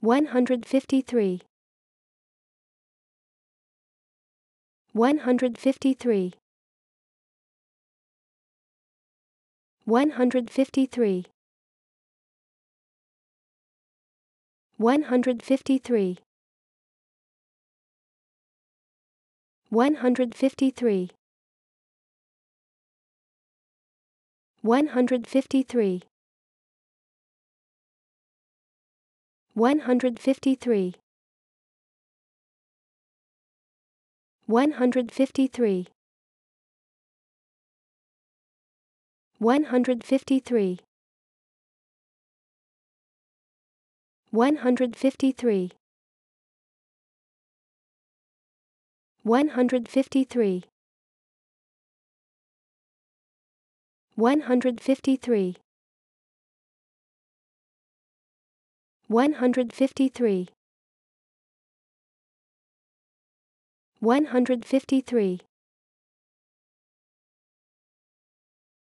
153 153 153 153 153 153 153 153 153 153 153 153 153 153